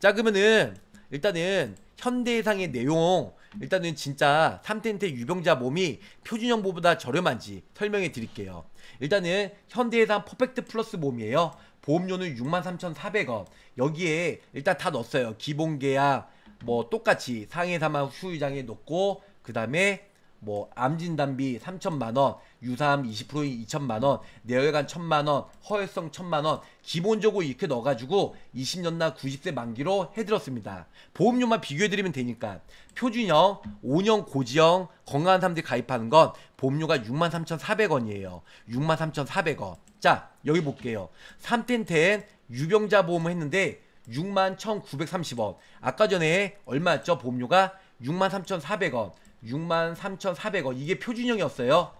자 그러면은 일단은 현대상의 내용 일단은 진짜 3텐트 유병자 몸이 표준형보다 저렴한지 설명해 드릴게요 일단은 현대해상 퍼펙트 플러스 몸이에요 보험료는 63,400원 여기에 일단 다 넣었어요 기본 계약 뭐 똑같이 상해사망 수유장에 넣고 그 다음에 뭐 암진단비 3천만 원, 유사암 20%인 2천만 원, 내혈관 1천만 원, 허혈성 1천만 원 기본적으로 이렇게 넣어가지고 20년나 90세 만기로 해드렸습니다. 보험료만 비교해드리면 되니까 표준형, 5년 고지형, 건강한 사람들이 가입하는 건 보험료가 63,400원이에요. 63,400원. 자 여기 볼게요. 3텐텐 유병자 보험을 했는데 61,930원. 아까 전에 얼마였죠? 보험료가 63,400원. 63,400원 이게 표준형이었어요.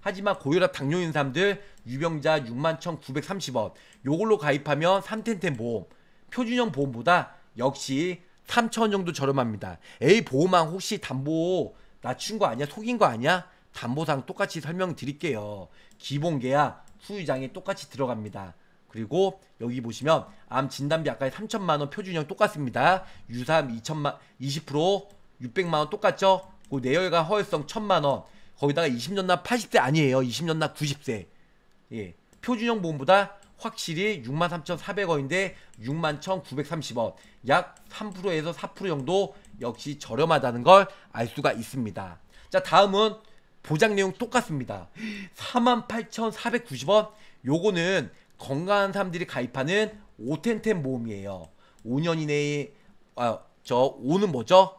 하지만 고혈압 당뇨인 사람들 유병자 61,930원 요걸로 가입하면 3텐텐 보험 표준형 보험보다 역시 3천원 정도 저렴합니다. A 보험왕 혹시 담보 낮춘 거 아니야? 속인 거 아니야? 담보상 똑같이 설명드릴게요. 기본 계약 수의장에 똑같이 들어갑니다. 그리고 여기 보시면 암 진단비 아까 3천만 원 표준형 똑같습니다. 유사암 2천만 20% 600만 원 똑같죠? 그 내열과 허혈성 천만원 거기다가 20년납 80세 아니에요 20년납 90세 예 표준형 보험보다 확실히 63,400원인데 61,930원 약 3%에서 4% 정도 역시 저렴하다는 걸 알 수가 있습니다 자 다음은 보장 내용 똑같습니다 48,490원 요거는 건강한 사람들이 가입하는 오텐텐 보험이에요 5년 이내에 아저 5는 뭐죠?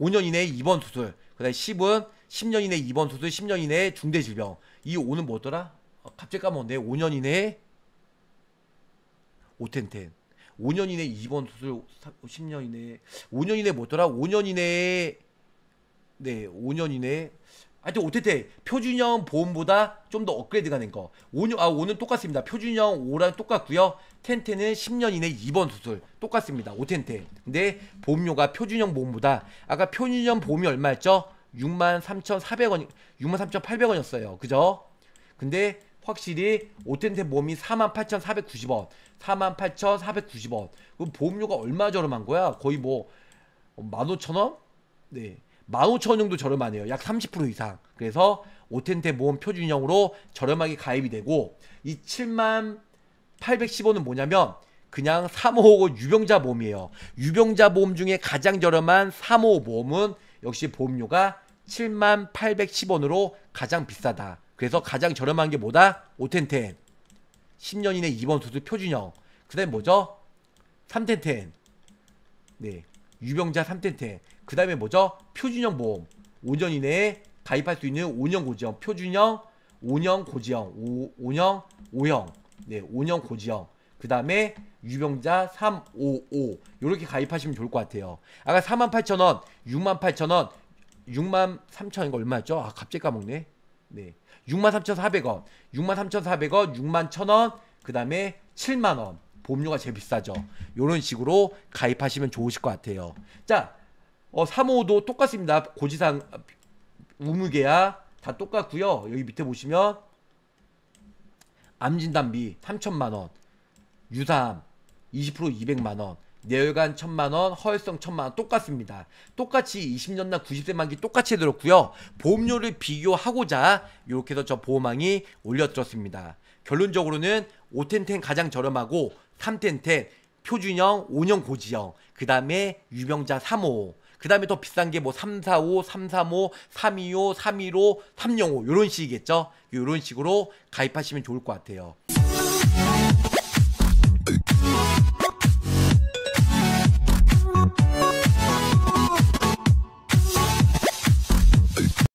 5년 이내에 입원 수술, 그다음에 10은 10년 이내 에 입원 수술, 10년 이내에 중대 질병. 이 5는 뭐더라? 어, 갑자기 까먹었네. 5년 이내에 5텐텐. 5년 이내 에 입원 수술, 10년 이내에 5년 이내 에 뭐더라? 5년 이내에 네, 5년 이내에 하여튼 OTT 표준형 보험보다 좀 더 업그레이드가 된 거. 5년, 아, 5는 똑같습니다. 표준형 5랑 똑같고요. 텐텐은 10년 이내 2번 수술. 똑같습니다. 오텐텐. 근데 보험료가 표준형 보험보다 아까 표준형 보험이 얼마였죠? 63,400원, 63,800원이었어요. 그죠? 근데 확실히 오텐텐 보험이 48,490원, 48,490원. 그럼 보험료가 얼마 저렴한 거야? 거의 뭐 15,000원? 네. 15,000원 정도 저렴하네요. 약 30% 이상. 그래서 오텐테 모험 표준형으로 저렴하게 가입이 되고 이 7만 815는 뭐냐면 그냥 355 유병자 보험이에요. 유병자 보험 중에 가장 저렴한 355 보험은 역시 보험료가 7만 810원으로 가장 비싸다. 그래서 가장 저렴한 게 뭐다? 오텐텐 10년 이내 입원 수술 표준형. 그 다음에 뭐죠? 3텐텐. 네. 유병자 3텐텐. 그 다음에 뭐죠? 표준형 보험 5년 이내에 가입할 수 있는 5년 고지형 표준형 5년 고지형 5, 5년 5형 네 5년 고지형 그 다음에 유병자 355 이렇게 가입하시면 좋을 것 같아요 아까 48,000원 68,000원 63,000원 이거 얼마였죠? 아 갑자기 까먹네 네 63,400원 63,400원 61,000원 그 다음에 7만원 보험료가 제일 비싸죠 이런 식으로 가입하시면 좋으실 것 같아요 자 어, 3호도 똑같습니다. 고지상 우무게야 다 똑같고요. 여기 밑에 보시면 암진단비 3천만 원, 유사암 20% 200만 원, 내혈관 1천만 원, 허혈성 1천만 원 똑같습니다. 똑같이 20년나 90세 만기 똑같이 해 들었고요. 보험료를 비교하고자 이렇게 해서 저 보험왕이 올려들었습니다. 결론적으로는 5텐텐 가장 저렴하고 3텐텐 표준형, 5년 고지형, 그 다음에 유명자 3호, 그 다음에 더 비싼 게 뭐 345, 335, 325, 315, 305 이런 식이겠죠. 이런 식으로 가입하시면 좋을 것 같아요.